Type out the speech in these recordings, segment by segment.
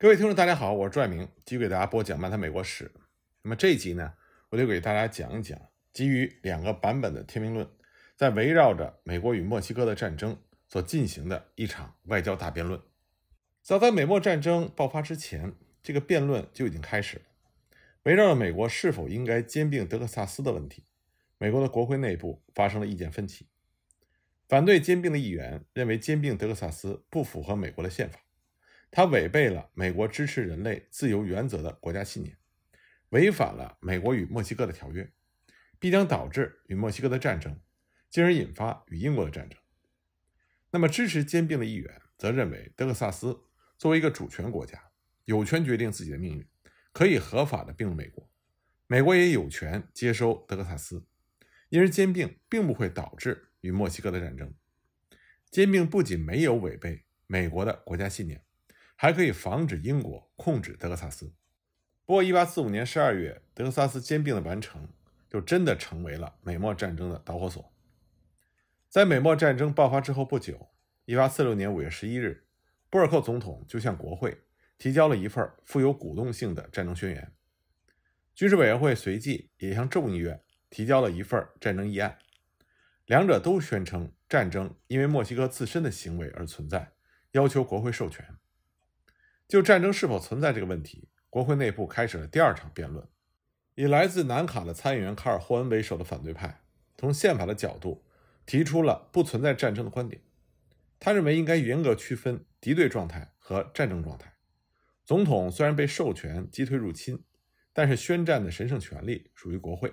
各位听众，大家好，我是朱爱明，继续给大家播讲《漫谈美国史》。那么这一集呢，我就给大家讲一讲基于两个版本的天命论，在围绕着美国与墨西哥的战争所进行的一场外交大辩论。早在美墨战争爆发之前，这个辩论就已经开始了。围绕着美国是否应该兼并德克萨斯的问题，美国的国会内部发生了意见分歧。反对兼并的议员认为，兼并德克萨斯不符合美国的宪法。它违背了美国支持人类自由原则的国家信念，违反了美国与墨西哥的条约，必将导致与墨西哥的战争，进而引发与英国的战争。那么，支持兼并的议员则认为，德克萨斯作为一个主权国家，有权决定自己的命运，可以合法的并入美国，美国也有权接收德克萨斯，因而兼并并不会导致与墨西哥的战争。兼并不仅没有违背美国的国家信念。还可以防止英国控制德克萨斯。不过，一八四五年十二月，德克萨斯兼并的完成，就真的成为了美墨战争的导火索。在美墨战争爆发之后不久，一八四六年五月十一日，波尔克总统就向国会提交了一份富有鼓动性的战争宣言。军事委员会随即也向众议院提交了一份战争议案，两者都宣称战争因为墨西哥自身的行为而存在，要求国会授权。就战争是否存在这个问题，国会内部开始了第二场辩论。以来自南卡的参议员卡尔·霍恩为首的反对派，从宪法的角度提出了不存在战争的观点。他认为应该严格区分敌对状态和战争状态。总统虽然被授权击退入侵，但是宣战的神圣权利属于国会。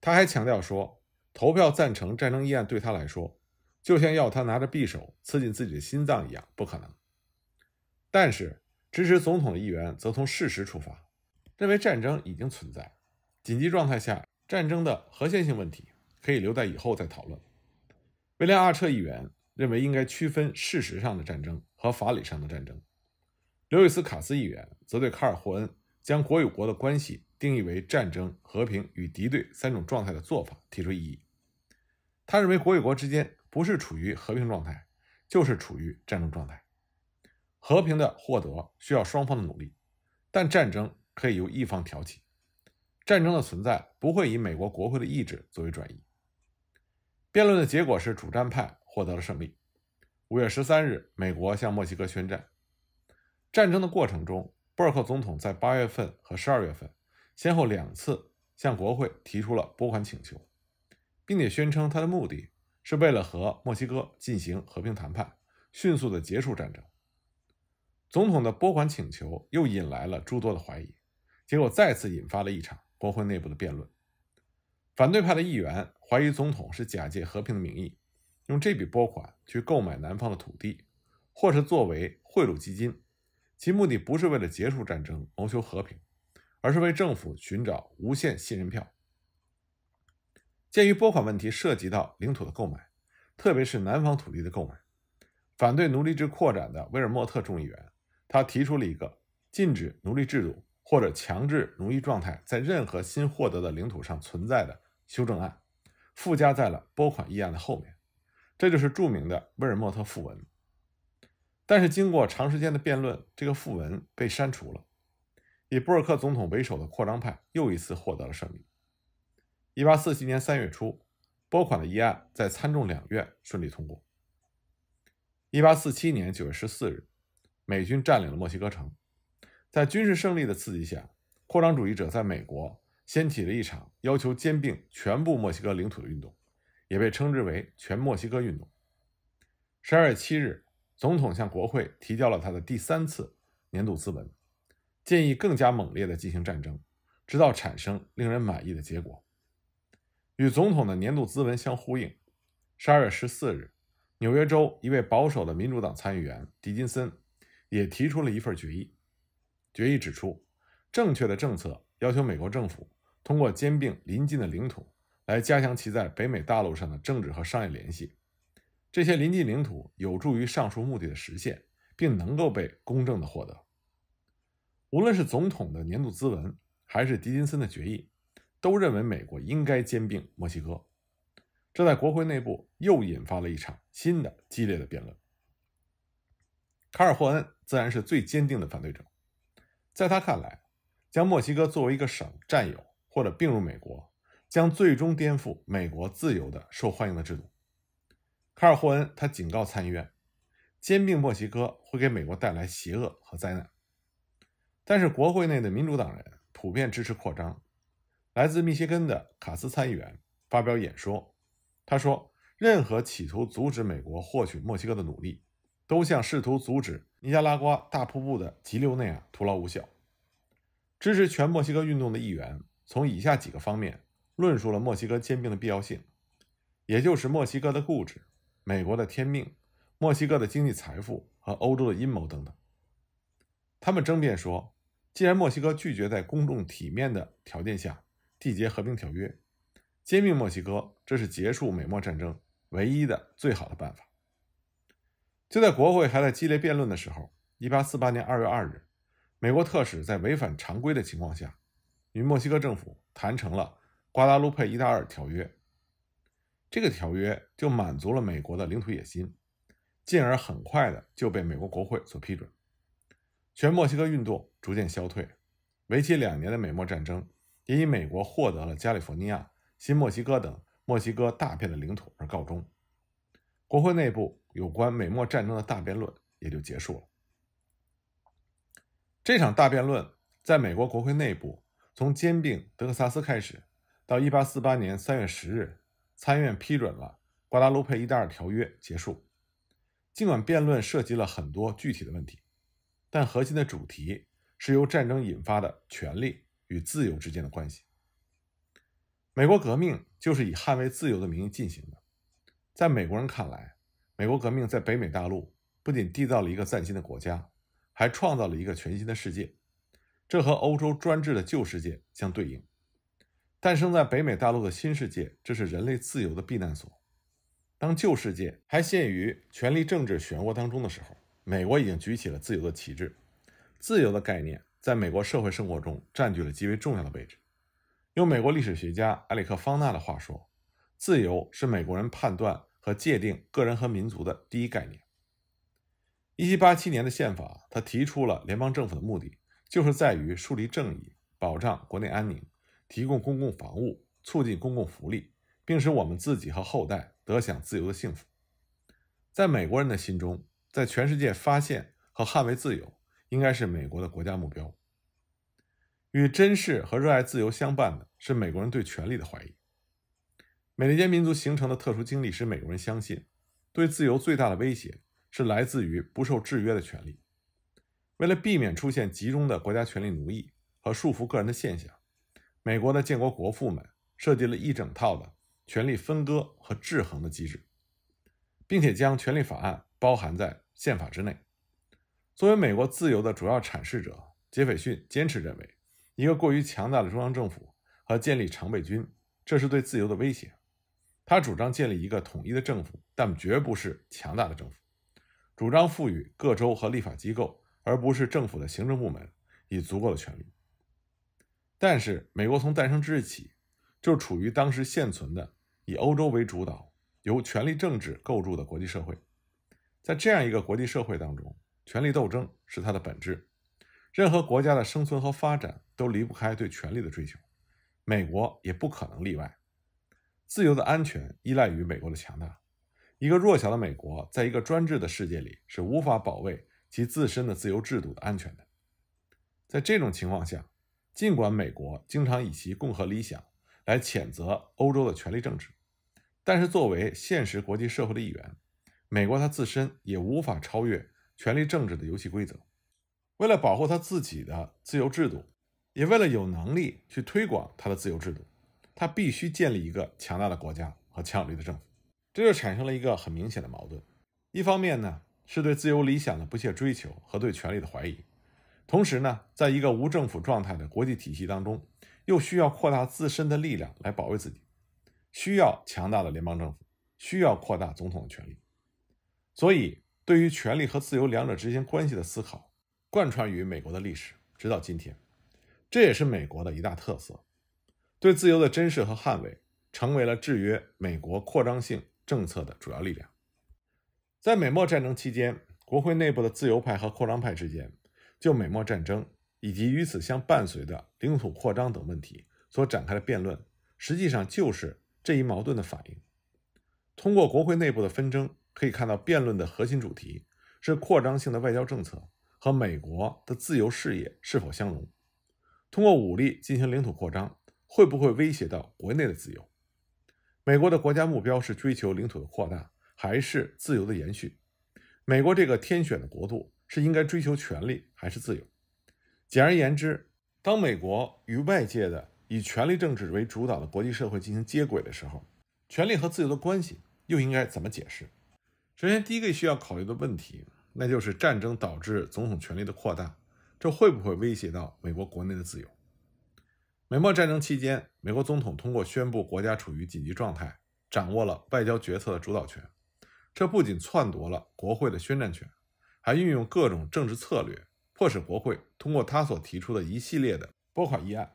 他还强调说，投票赞成战争议案对他来说，就像要他拿着匕首刺进自己的心脏一样，不可能。但是支持总统的议员则从事实出发，认为战争已经存在，紧急状态下战争的核线性问题可以留在以后再讨论。威廉·阿彻议员认为应该区分事实上的战争和法理上的战争。刘易斯·卡斯议员则对卡尔·霍恩将国与国的关系定义为战争、和平与敌对三种状态的做法提出异议。他认为国与国之间不是处于和平状态，就是处于战争状态。和平的获得需要双方的努力，但战争可以由一方挑起。战争的存在不会以美国国会的意志作为转移。辩论的结果是主战派获得了胜利。五月十三日，美国向墨西哥宣战。战争的过程中，博尔克总统在八月份和十二月份先后两次向国会提出了拨款请求，并且宣称他的目的是为了和墨西哥进行和平谈判，迅速的结束战争。总统的拨款请求又引来了诸多的怀疑，结果再次引发了一场国会内部的辩论。反对派的议员怀疑总统是假借和平的名义，用这笔拨款去购买南方的土地，或是作为贿赂基金，其目的不是为了结束战争、谋求和平，而是为政府寻找无限信任票。鉴于拨款问题涉及到领土的购买，特别是南方土地的购买，反对奴隶制扩展的威尔莫特众议员。他提出了一个禁止奴隶制度或者强制奴役状态在任何新获得的领土上存在的修正案，附加在了拨款议案的后面。这就是著名的威尔莫特附文。但是经过长时间的辩论，这个附文被删除了。以博尔克总统为首的扩张派又一次获得了胜利。1847年3月初，拨款的议案在参众两院顺利通过。1847年9月14日。美军占领了墨西哥城，在军事胜利的刺激下，扩张主义者在美国掀起了一场要求兼并全部墨西哥领土的运动，也被称之为“全墨西哥运动”。十二月七日，总统向国会提交了他的第三次年度咨文，建议更加猛烈的进行战争，直到产生令人满意的结果。与总统的年度咨文相呼应，十二月十四日，纽约州一位保守的民主党参议员迪金森。也提出了一份决议。决议指出，正确的政策要求美国政府通过兼并邻近的领土来加强其在北美大陆上的政治和商业联系。这些邻近领土有助于上述目的的实现，并能够被公正的获得。无论是总统的年度咨文，还是迪金森的决议，都认为美国应该兼并墨西哥。这在国会内部又引发了一场新的激烈的辩论。卡尔霍恩自然是最坚定的反对者，在他看来，将墨西哥作为一个省占有或者并入美国，将最终颠覆美国自由的受欢迎的制度。卡尔霍恩他警告参议院，兼并墨西哥会给美国带来邪恶和灾难。但是，国会内的民主党人普遍支持扩张。来自密歇根的卡斯参议员发表演说，他说：“任何企图阻止美国获取墨西哥的努力。”都像试图阻止尼加拉瓜大瀑布的急流那样徒劳无效。支持全墨西哥运动的议员从以下几个方面论述了墨西哥兼并的必要性，也就是墨西哥的固执、美国的天命、墨西哥的经济财富和欧洲的阴谋等等。他们争辩说，既然墨西哥拒绝在公众体面的条件下缔结和平条约，兼并墨西哥，这是结束美墨战争唯一的最好的办法。就在国会还在激烈辩论的时候，1848年2月2日，美国特使在违反常规的情况下，与墨西哥政府谈成了《瓜达卢佩伊达尔条约》。这个条约就满足了美国的领土野心，进而很快的就被美国国会所批准。全墨西哥运动逐渐消退，为期两年的美墨战争也以美国获得了加利福尼亚、新墨西哥等墨西哥大片的领土而告终。国会内部。有关美墨战争的大辩论也就结束了。这场大辩论在美国国会内部，从兼并德克萨斯开始，到1848年3月10日参院批准了《瓜达卢佩伊达尔条约》，结束。尽管辩论涉及了很多具体的问题，但核心的主题是由战争引发的权利与自由之间的关系。美国革命就是以捍卫自由的名义进行的，在美国人看来。美国革命在北美大陆不仅缔造了一个崭新的国家，还创造了一个全新的世界。这和欧洲专制的旧世界相对应。诞生在北美大陆的新世界，这是人类自由的避难所。当旧世界还陷于权力政治漩涡当中的时候，美国已经举起了自由的旗帜。自由的概念在美国社会生活中占据了极为重要的位置。用美国历史学家埃里克·方纳的话说，自由是美国人判断。和界定个人和民族的第一概念。一七八七年的宪法，它提出了联邦政府的目的，就是在于树立正义、保障国内安宁、提供公共防务、促进公共福利，并使我们自己和后代得享自由的幸福。在美国人的心中，在全世界发现和捍卫自由，应该是美国的国家目标。与珍视和热爱自由相伴的是美国人对权力的怀疑。美利坚民族形成的特殊经历使美国人相信，对自由最大的威胁是来自于不受制约的权利。为了避免出现集中的国家权力奴役和束缚个人的现象，美国的建国国父们设计了一整套的权力分割和制衡的机制，并且将权力法案包含在宪法之内。作为美国自由的主要阐释者，杰斐逊坚持认为，一个过于强大的中央政府和建立常备军，这是对自由的威胁。他主张建立一个统一的政府，但绝不是强大的政府。主张赋予各州和立法机构，而不是政府的行政部门，以足够的权利。但是，美国从诞生之日起，就处于当时现存的以欧洲为主导、由权力政治构筑的国际社会。在这样一个国际社会当中，权力斗争是它的本质。任何国家的生存和发展都离不开对权力的追求，美国也不可能例外。自由的安全依赖于美国的强大。一个弱小的美国，在一个专制的世界里，是无法保卫其自身的自由制度的安全的。在这种情况下，尽管美国经常以其共和理想来谴责欧洲的权力政治，但是作为现实国际社会的一员，美国它自身也无法超越权力政治的游戏规则。为了保护它自己的自由制度，也为了有能力去推广它的自由制度。他必须建立一个强大的国家和强有力的政府，这就产生了一个很明显的矛盾：一方面呢是对自由理想的不懈追求和对权力的怀疑，同时呢，在一个无政府状态的国际体系当中，又需要扩大自身的力量来保卫自己，需要强大的联邦政府，需要扩大总统的权力。所以，对于权力和自由两者之间关系的思考，贯穿于美国的历史，直到今天，这也是美国的一大特色。对自由的珍视和捍卫，成为了制约美国扩张性政策的主要力量。在美墨战争期间，国会内部的自由派和扩张派之间，就美墨战争以及与此相伴随的领土扩张等问题所展开的辩论，实际上就是这一矛盾的反应。通过国会内部的纷争，可以看到辩论的核心主题是扩张性的外交政策和美国的自由事业是否相容。通过武力进行领土扩张。会不会威胁到国内的自由？美国的国家目标是追求领土的扩大，还是自由的延续？美国这个天选的国度是应该追求权力，还是自由？简而言之，当美国与外界的以权力政治为主导的国际社会进行接轨的时候，权力和自由的关系又应该怎么解释？首先，第一个需要考虑的问题，那就是战争导致总统权力的扩大，这会不会威胁到美国国内的自由？美墨战争期间，美国总统通过宣布国家处于紧急状态，掌握了外交决策的主导权。这不仅篡夺了国会的宣战权，还运用各种政治策略，迫使国会通过他所提出的一系列的拨款议案。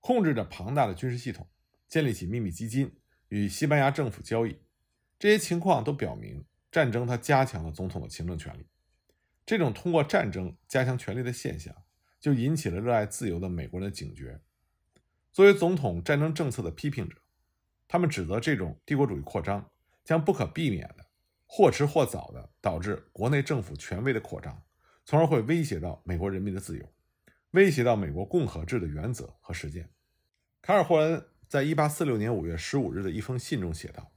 控制着庞大的军事系统，建立起秘密基金，与西班牙政府交易。这些情况都表明，战争它加强了总统的行政权力。这种通过战争加强权力的现象，就引起了热爱自由的美国人的警觉。作为总统战争政策的批评者，他们指责这种帝国主义扩张将不可避免的，或迟或早的导致国内政府权威的扩张，从而会威胁到美国人民的自由，威胁到美国共和制的原则和实践。卡尔霍恩在一八四六年五月十五日的一封信中写道：“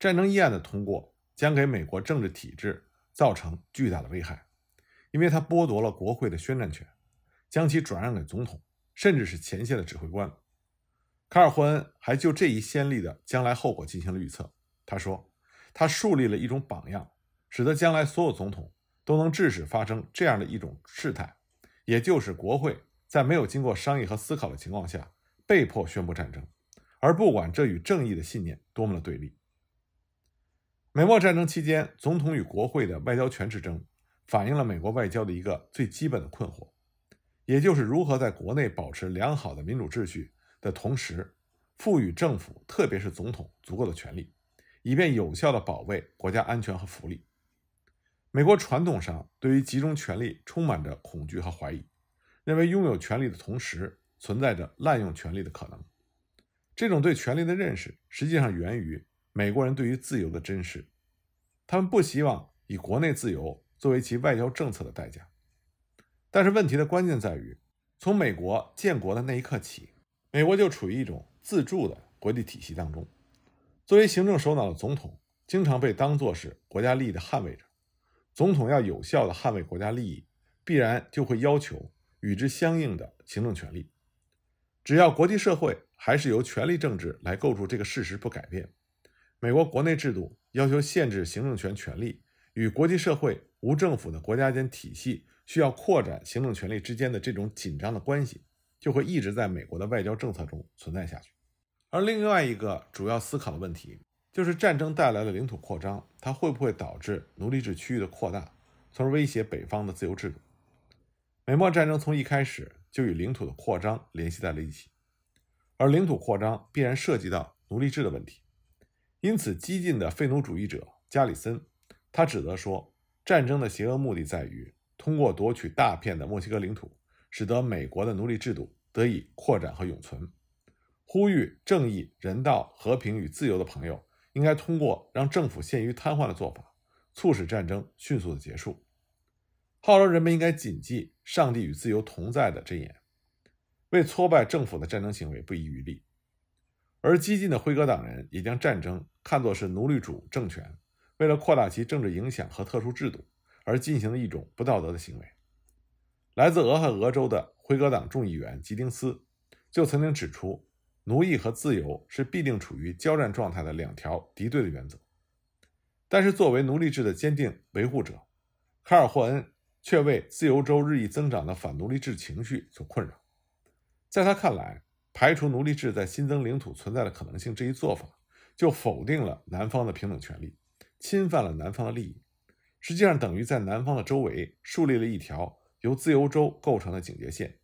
战争议案的通过将给美国政治体制造成巨大的危害，因为它剥夺了国会的宣战权，将其转让给总统。”甚至是前线的指挥官卡尔霍恩还就这一先例的将来后果进行了预测。他说：“他树立了一种榜样，使得将来所有总统都能致使发生这样的一种事态，也就是国会在没有经过商议和思考的情况下被迫宣布战争，而不管这与正义的信念多么的对立。”美墨战争期间，总统与国会的外交权之争，反映了美国外交的一个最基本的困惑。也就是如何在国内保持良好的民主秩序的同时，赋予政府特别是总统足够的权力，以便有效地保卫国家安全和福利。美国传统上对于集中权力充满着恐惧和怀疑，认为拥有权力的同时存在着滥用权力的可能。这种对权力的认识实际上源于美国人对于自由的珍视，他们不希望以国内自由作为其外交政策的代价。但是问题的关键在于，从美国建国的那一刻起，美国就处于一种自助的国际体系当中。作为行政首脑的总统，经常被当作是国家利益的捍卫者。总统要有效地捍卫国家利益，必然就会要求与之相应的行政权力。只要国际社会还是由权力政治来构筑，这个事实不改变，美国国内制度要求限制行政权权力与国际社会无政府的国家间体系。需要扩展行政权力之间的这种紧张的关系，就会一直在美国的外交政策中存在下去。而另外一个主要思考的问题，就是战争带来的领土扩张，它会不会导致奴隶制区域的扩大，从而威胁北方的自由制度？美墨战争从一开始就与领土的扩张联系在了一起，而领土扩张必然涉及到奴隶制的问题。因此，激进的废奴主义者加里森，他指责说，战争的邪恶目的在于。通过夺取大片的墨西哥领土，使得美国的奴隶制度得以扩展和永存。呼吁正义、人道、和平与自由的朋友，应该通过让政府陷于瘫痪的做法，促使战争迅速的结束。号召人们应该谨记“上帝与自由同在”的箴言，为挫败政府的战争行为不遗余力。而激进的辉格党人也将战争看作是奴隶主政权为了扩大其政治影响和特殊制度。而进行的一种不道德的行为。来自俄亥俄州的辉格党众议员吉丁斯就曾经指出，奴役和自由是必定处于交战状态的两条敌对的原则。但是，作为奴隶制的坚定维护者，卡尔霍恩却为自由州日益增长的反奴隶制情绪所困扰。在他看来，排除奴隶制在新增领土存在的可能性这一做法，就否定了南方的平等权利，侵犯了南方的利益。实际上等于在南方的周围树立了一条由自由州构成的警戒线，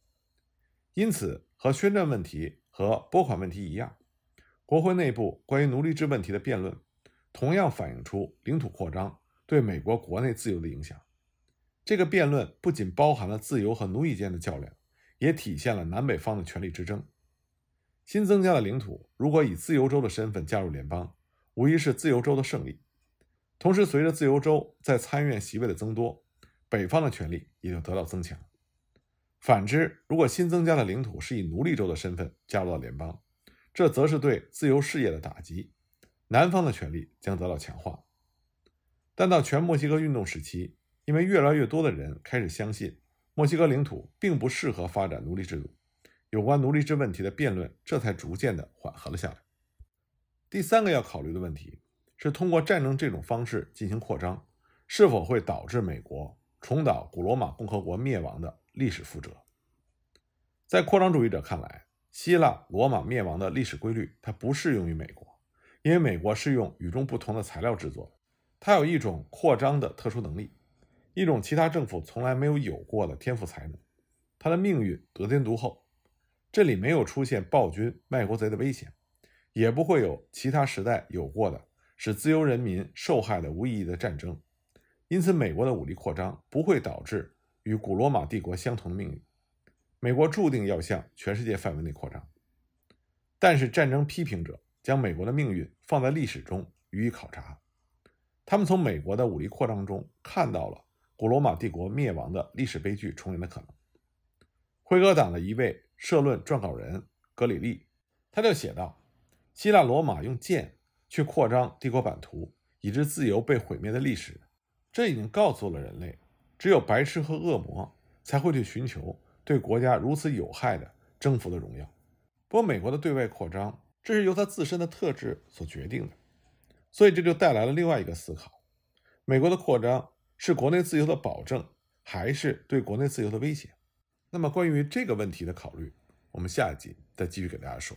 因此和宣战问题和拨款问题一样，国会内部关于奴隶制问题的辩论，同样反映出领土扩张对美国国内自由的影响。这个辩论不仅包含了自由和奴役间的较量，也体现了南北方的权力之争。新增加的领土如果以自由州的身份加入联邦，无疑是自由州的胜利。同时，随着自由州在参院席位的增多，北方的权力也就得到增强。反之，如果新增加的领土是以奴隶州的身份加入到联邦，这则是对自由事业的打击，南方的权力将得到强化。但到全墨西哥运动时期，因为越来越多的人开始相信墨西哥领土并不适合发展奴隶制度，有关奴隶制问题的辩论这才逐渐的缓和了下来。第三个要考虑的问题。是通过战争这种方式进行扩张，是否会导致美国重蹈古罗马共和国灭亡的历史覆辙？在扩张主义者看来，希腊、罗马灭亡的历史规律，它不适用于美国，因为美国是用与众不同的材料制作，它有一种扩张的特殊能力，一种其他政府从来没有有过的天赋才能，它的命运得天独厚。这里没有出现暴君、卖国贼的危险，也不会有其他时代有过的。使自由人民受害的无意义的战争，因此美国的武力扩张不会导致与古罗马帝国相同的命运。美国注定要向全世界范围内扩张，但是战争批评者将美国的命运放在历史中予以考察，他们从美国的武力扩张中看到了古罗马帝国灭亡的历史悲剧重演的可能。辉格党的一位社论撰稿人格里利，他就写道：“希腊罗马用剑。”去扩张帝国版图，以致自由被毁灭的历史，这已经告诉了人类，只有白痴和恶魔才会去寻求对国家如此有害的征服的荣耀。不过，美国的对外扩张，这是由它自身的特质所决定的，所以这就带来了另外一个思考：美国的扩张是国内自由的保证，还是对国内自由的威胁？那么，关于这个问题的考虑，我们下一集再继续给大家说。